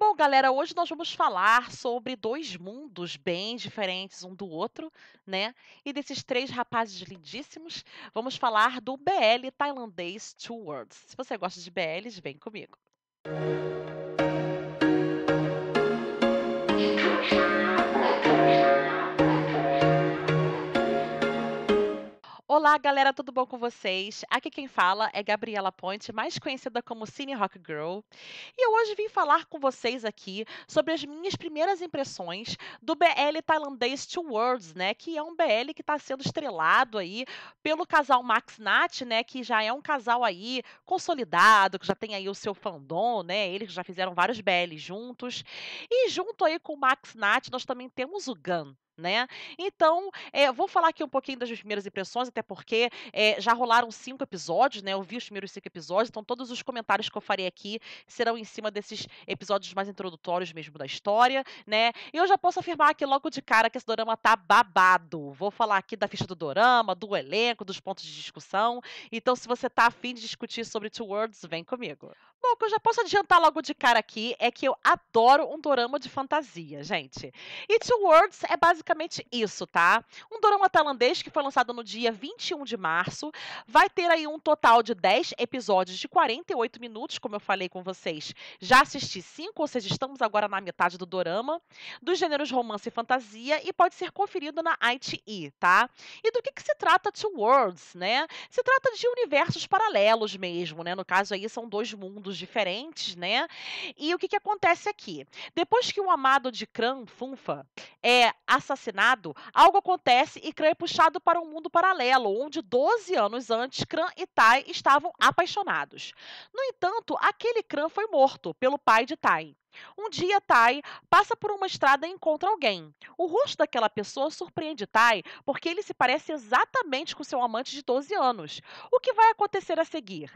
Bom, galera, hoje nós vamos falar sobre dois mundos bem diferentes um do outro, né? E desses três rapazes lindíssimos, vamos falar do BL tailandês Two Worlds. Se você gosta de BLs, vem comigo. Música Olá, galera, tudo bom com vocês? Aqui quem fala é Gabriela Ponte, mais conhecida como Cine Rock Girl, e eu hoje vim falar com vocês aqui sobre as minhas primeiras impressões do BL tailandês Two Worlds, né, que é um BL que está sendo estrelado aí pelo casal Max Nat, né, que já é um casal aí consolidado, que já tem aí o seu fandom, né, eles já fizeram vários BL juntos, e junto aí com o Max Nat nós também temos o Gun, né? Então, é, vou falar aqui um pouquinho das primeiras impressões, até porque é, já rolaram cinco episódios, né? Eu vi os primeiros cinco episódios, então todos os comentários que eu farei aqui serão em cima desses episódios mais introdutórios mesmo da história, né? E eu já posso afirmar aqui logo de cara que esse dorama tá babado. Vou falar aqui da ficha do dorama, do elenco, dos pontos de discussão. Então, se você tá afim de discutir sobre Two Worlds, vem comigo. Bom, o que eu já posso adiantar logo de cara aqui é que eu adoro um dorama de fantasia, gente. E Two Worlds é basicamente basicamente isso, tá? Um dorama tailandês que foi lançado no dia 21 de março. Vai ter aí um total de 10 episódios de 48 minutos, como eu falei com vocês. Já assisti 5, ou seja, estamos agora na metade do dorama. Dos gêneros romance e fantasia e pode ser conferido na ITE, tá? E do que, que se trata Two Worlds, né? Se trata de universos paralelos mesmo, né? No caso aí são dois mundos diferentes, né? E o que, que acontece aqui? Depois que o amado de Kran, Funfa, é assassinado assassinado, algo acontece e Kran é puxado para um mundo paralelo, onde 12 anos antes Kran e Tai estavam apaixonados. No entanto, aquele Kran foi morto pelo pai de Tai. Um dia, Tai passa por uma estrada e encontra alguém. O rosto daquela pessoa surpreende Tai porque ele se parece exatamente com seu amante de 12 anos. O que vai acontecer a seguir?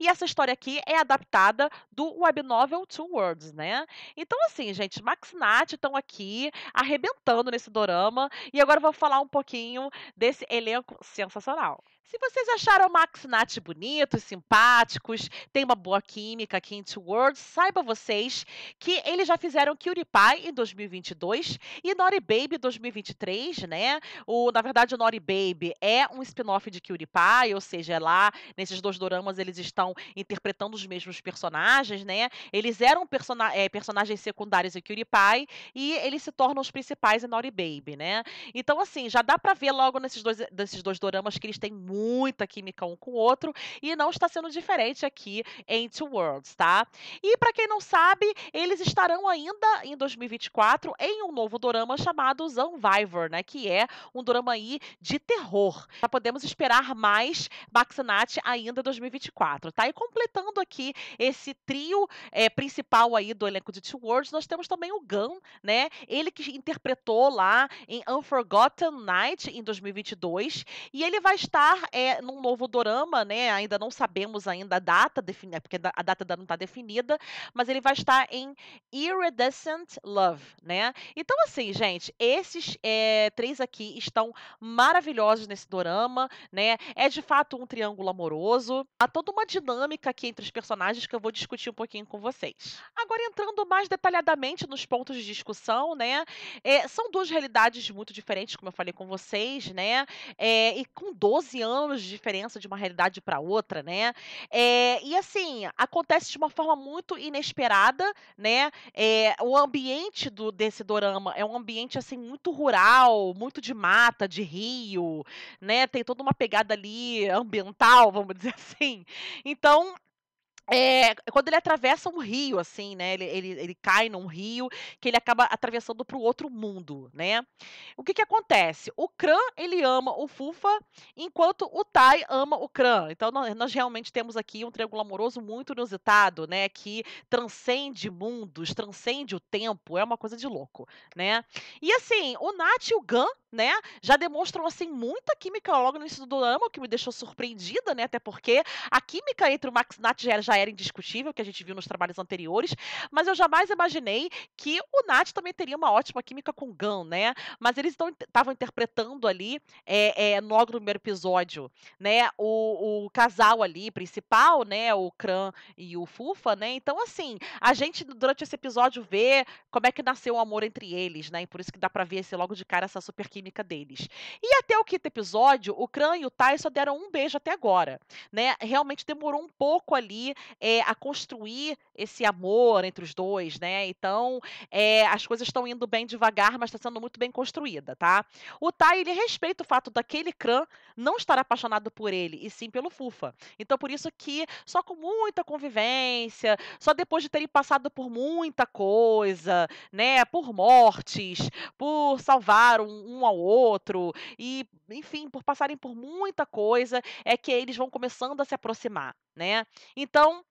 E essa história aqui é adaptada do web novel Two Worlds, né? Então, assim, gente, Max e Nath estão aqui arrebentando nesse dorama. E agora eu vou falar um pouquinho desse elenco sensacional. Se vocês acharam Max e Nath bonitos, simpáticos, tem uma boa química aqui em Two Worlds, saiba vocês que eles já fizeram Cutie Pie em 2022 e Naughty Baby 2023, né? O, na verdade, o Naughty Baby é um spin-off de Cutie Pie, ou seja, é lá nesses dois doramas eles estão interpretando os mesmos personagens, né? Eles eram é, personagens secundários em Cutie Pie e eles se tornam os principais em Naughty Baby, né? Então, assim, já dá para ver logo nesses dois, nesses dois doramas que eles têm muito muita química um com o outro e não está sendo diferente aqui em Two Worlds, tá? E para quem não sabe, eles estarão ainda em 2024 em um novo dorama chamado Zanvivor, né, que é um dorama aí de terror. Já podemos esperar mais Baxanat ainda 2024, tá? E completando aqui esse trio é, principal aí do elenco de Two Worlds, nós temos também o Gun, né? Ele que interpretou lá em Unforgotten Night em 2022 e ele vai estar é num novo dorama, né? Ainda não sabemos ainda a data é porque a data ainda não está definida, mas ele vai estar em Iridescent Love, né? Então, assim, gente, esses é, três aqui estão maravilhosos nesse dorama, né? É de fato um triângulo amoroso. Há toda uma dinâmica aqui entre os personagens que eu vou discutir um pouquinho com vocês. Agora, entrando mais detalhadamente nos pontos de discussão, né? É, são duas realidades muito diferentes, como eu falei com vocês, né? É, e com 12 anos anos de diferença de uma realidade para outra, né? É, e assim, acontece de uma forma muito inesperada, né? É, o ambiente do, desse dorama é um ambiente assim muito rural, muito de mata, de rio, né? Tem toda uma pegada ali ambiental, vamos dizer assim. Então, é, é, quando ele atravessa um rio, assim, né? Ele, ele, ele cai num rio que ele acaba atravessando para o outro mundo, né? O que que acontece? O Kran, ele ama o Fufa, enquanto o Tai ama o Kran. Então, nós, nós realmente temos aqui um triângulo amoroso muito inusitado, né? Que transcende mundos, transcende o tempo, é uma coisa de louco, né? E assim, o Nat e o Gan né? Já demonstram assim muita química logo no início do drama, o que me deixou surpreendida, né? Até porque a química entre o Max e Nat já era, já era indiscutível, que a gente viu nos trabalhos anteriores, mas eu jamais imaginei que o Nat também teria uma ótima química com o Gun, né? Mas eles estavam interpretando ali é, é, logo no primeiro episódio, né? O, o casal ali principal, né? O Kran e o Fufa, né? Então assim, a gente durante esse episódio vê como é que nasceu o amor entre eles, né? E por isso que dá para ver esse logo de cara essa super química química deles. E até o quinto episódio, o Crânio e o Tai só deram um beijo até agora, né? Realmente demorou um pouco ali é, a construir esse amor entre os dois, né? Então, é, as coisas estão indo bem devagar, mas está sendo muito bem construída, tá? O Tai, ele respeita o fato daquele Crânio não estar apaixonado por ele, e sim pelo Fufa. Então, por isso que só com muita convivência, só depois de terem passado por muita coisa, né? Por mortes, por salvar um, um ao outro e, enfim, por passarem por muita coisa, é que eles vão começando a se aproximar, né? Então,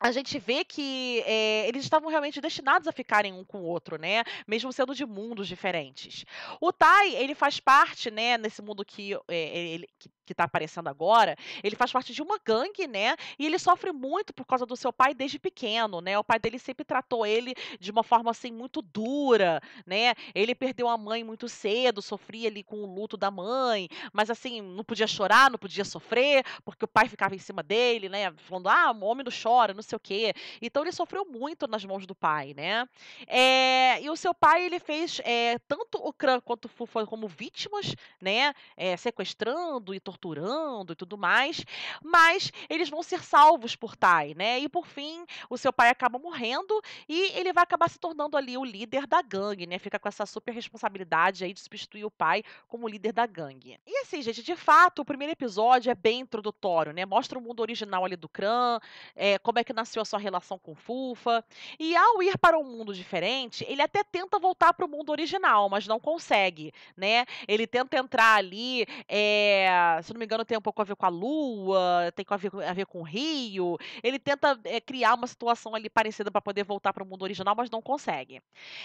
a gente vê que é, eles estavam realmente destinados a ficarem um com o outro, né? Mesmo sendo de mundos diferentes. O Tai, ele faz parte, né, nesse mundo que, é, ele, que que está aparecendo agora, ele faz parte de uma gangue, né? E ele sofre muito por causa do seu pai desde pequeno, né? O pai dele sempre tratou ele de uma forma assim muito dura, né? Ele perdeu a mãe muito cedo, sofria ali com o luto da mãe, mas assim, não podia chorar, não podia sofrer, porque o pai ficava em cima dele, né? Falando, ah, o homem não chora, não sei o quê. Então ele sofreu muito nas mãos do pai, né? É, e o seu pai, ele fez é, tanto o Kran quanto o Fufa como vítimas, né? É, sequestrando e torturando torturando e tudo mais, mas eles vão ser salvos por Tai, né? E por fim, o seu pai acaba morrendo e ele vai acabar se tornando ali o líder da gangue, né? Fica com essa super responsabilidade aí de substituir o pai como líder da gangue. E assim, gente, de fato, o primeiro episódio é bem introdutório, né? Mostra o mundo original ali do Kran, é, como é que nasceu a sua relação com Fufa. E ao ir para um mundo diferente, ele até tenta voltar para o mundo original, mas não consegue, né? Ele tenta entrar ali, é, se não me engano, tem um pouco a ver com a lua, tem a ver, a ver com o rio. Ele tenta é, criar uma situação ali parecida para poder voltar para o mundo original, mas não consegue.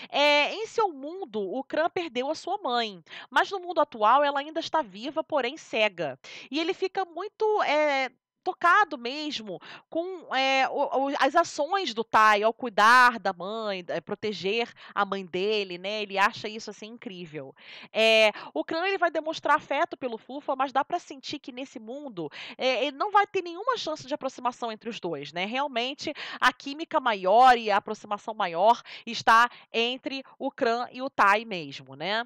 É, em seu mundo, o Kram perdeu a sua mãe, mas no mundo atual ela ainda está viva, porém cega. E ele fica muito é, tocado mesmo com é, o, o, as ações do Tai ao cuidar da mãe, é, proteger a mãe dele, né? Ele acha isso assim incrível. É, o Kran ele vai demonstrar afeto pelo Fufa, mas dá para sentir que nesse mundo ele não vai ter nenhuma chance de aproximação entre os dois, né? Realmente a química maior e a aproximação maior está entre o Kran e o Tai mesmo, né?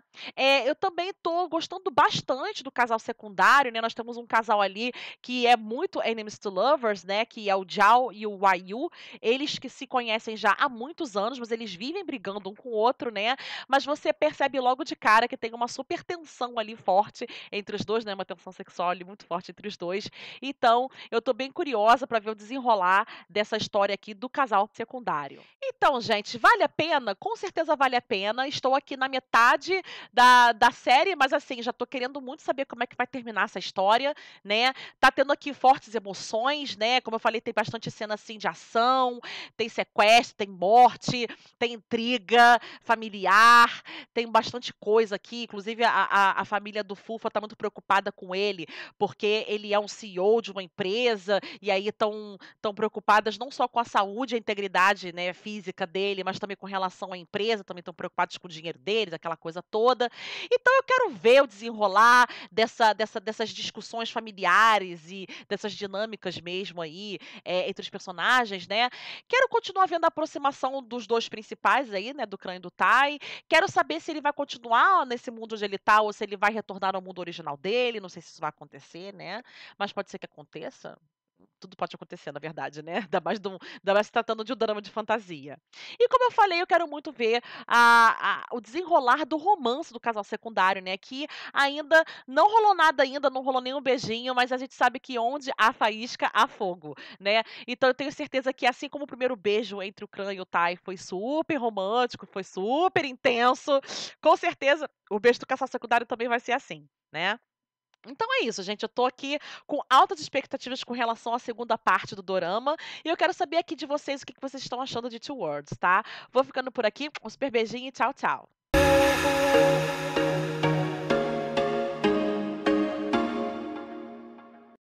eu também tô gostando bastante do casal secundário, né? Nós temos um casal ali que é muito Enemies to Lovers, né, que é o Jao e o Wayu, eles que se conhecem já há muitos anos, mas eles vivem brigando um com o outro, né? Mas você percebe logo de cara que tem uma super tensão ali forte entre os dois, né? Uma tensão sexual ali muito forte entre os dois. Então, eu tô bem curiosa para ver o desenrolar dessa história aqui do casal secundário. Então, gente, vale a pena? Com certeza vale a pena. Estou aqui na metade da, da série, mas assim, já tô querendo muito saber como é que vai terminar essa história, né? Tá tendo aqui fortes emoções, né? Como eu falei, tem bastante cena assim de ação, tem sequestro, tem morte, tem intriga familiar, tem bastante coisa aqui. Inclusive, a, a, a família do Fufa tá muito preocupada com ele, porque ele é um CEO de uma empresa, e aí estão tão preocupadas não só com a saúde, a integridade né, física dele, mas também com relação à empresa, também estão preocupados com o dinheiro deles, aquela coisa toda. Então eu quero ver o desenrolar dessa, dessa, dessas discussões familiares e dessas dinâmicas mesmo aí é, entre os personagens, né? Quero continuar vendo a aproximação dos dois principais aí, né? Do Kran e do Tai. Quero saber se ele vai continuar nesse mundo onde ele tá ou se ele vai retornar ao mundo original dele. Não sei se isso vai acontecer, né? Mas pode ser que aconteça tudo pode acontecer, na verdade, né? Ainda mais, ainda mais se tratando de um drama de fantasia. E como eu falei, eu quero muito ver a, a, o desenrolar do romance do casal secundário, né? Que ainda não rolou nada ainda, não rolou nenhum beijinho, mas a gente sabe que onde há faísca, há fogo, né? Então eu tenho certeza que assim como o primeiro beijo entre o Kran e o Tai foi super romântico, foi super intenso, com certeza o beijo do casal secundário também vai ser assim, né? Então é isso, gente. Eu tô aqui com altas expectativas com relação à segunda parte do Dorama. E eu quero saber aqui de vocês o que vocês estão achando de Two Worlds, tá? Vou ficando por aqui. Um super beijinho e tchau, tchau.